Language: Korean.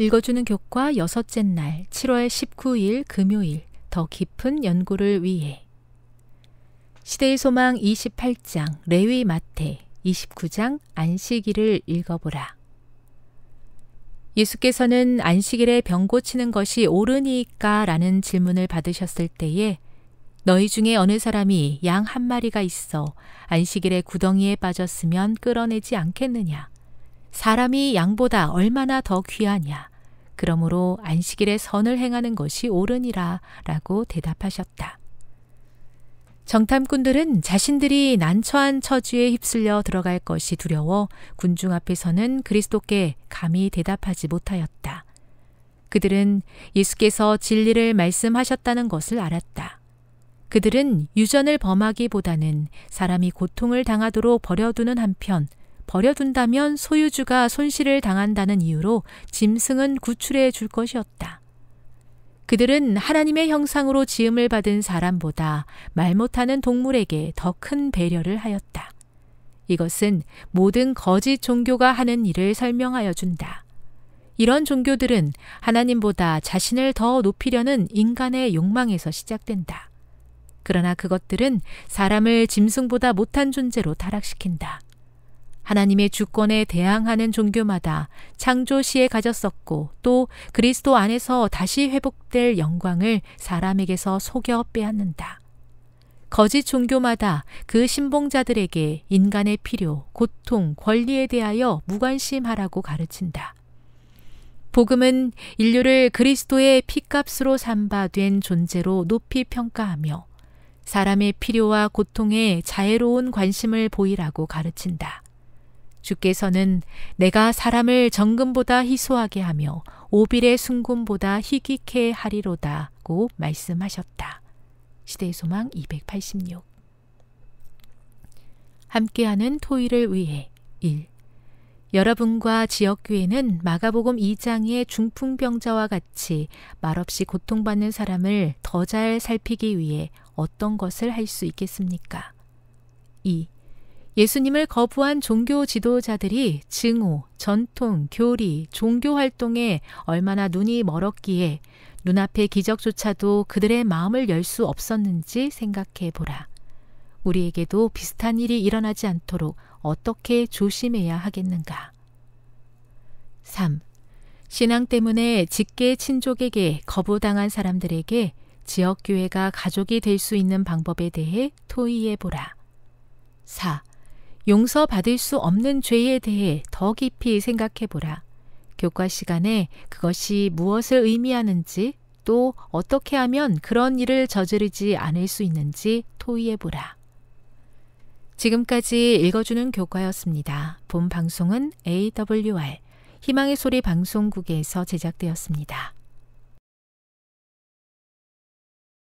읽어주는 교과 여섯째 날 7월 19일 금요일 더 깊은 연구를 위해 시대의 소망 28장 레위 마태 29장 안식일을 읽어보라. 예수께서는 안식일에 병 고치는 것이 옳으니까 라는 질문을 받으셨을 때에 너희 중에 어느 사람이 양 한 마리가 있어 안식일에 구덩이에 빠졌으면 끌어내지 않겠느냐? 사람이 양보다 얼마나 더 귀하냐. 그러므로 안식일에 선을 행하는 것이 옳으니라 라고 대답하셨다. 정탐꾼들은 자신들이 난처한 처지에 휩쓸려 들어갈 것이 두려워 군중 앞에서는 그리스도께 감히 대답하지 못하였다. 그들은 예수께서 진리를 말씀하셨다는 것을 알았다. 그들은 유전을 범하기보다는 사람이 고통을 당하도록 버려두는 한편 버려둔다면 소유주가 손실을 당한다는 이유로 짐승은 구출해 줄 것이었다. 그들은 하나님의 형상으로 지음을 받은 사람보다 말 못하는 동물에게 더 큰 배려를 하였다. 이것은 모든 거짓 종교가 하는 일을 설명하여 준다. 이런 종교들은 하나님보다 자신을 더 높이려는 인간의 욕망에서 시작된다. 그러나 그것들은 사람을 짐승보다 못한 존재로 타락시킨다. 하나님의 주권에 대항하는 종교마다 창조 시에 가졌었고 또 그리스도 안에서 다시 회복될 영광을 사람에게서 속여 빼앗는다. 거짓 종교마다 그 신봉자들에게 인간의 필요, 고통, 권리에 대하여 무관심하라고 가르친다. 복음은 인류를 그리스도의 피값으로 삼바된 존재로 높이 평가하며 사람의 필요와 고통에 자애로운 관심을 보이라고 가르친다. 주께서는 내가 사람을 정금보다 희소하게 하며 오빌의 순금보다 희귀케 하리로다고 말씀하셨다. 시대의 소망 286 함께하는 토의를 위해 1. 여러분과 지역교회는 마가복음 2장의 중풍병자와 같이 말없이 고통받는 사람을 더 잘 살피기 위해 어떤 것을 할 수 있겠습니까? 2. 예수님을 거부한 종교 지도자들이 증오, 전통, 교리, 종교 활동에 얼마나 눈이 멀었기에 눈앞의 기적조차도 그들의 마음을 열 수 없었는지 생각해 보라. 우리에게도 비슷한 일이 일어나지 않도록 어떻게 조심해야 하겠는가? 3. 신앙 때문에 직계 친족에게 거부당한 사람들에게 지역교회가 가족이 될 수 있는 방법에 대해 토의해 보라. 4. 용서받을 수 없는 죄에 대해 더 깊이 생각해 보라. 교과 시간에 그것이 무엇을 의미하는지 또 어떻게 하면 그런 일을 저지르지 않을 수 있는지 토의해 보라. 지금까지 읽어주는 교과였습니다. 본 방송은 AWR 희망의 소리 방송국에서 제작되었습니다.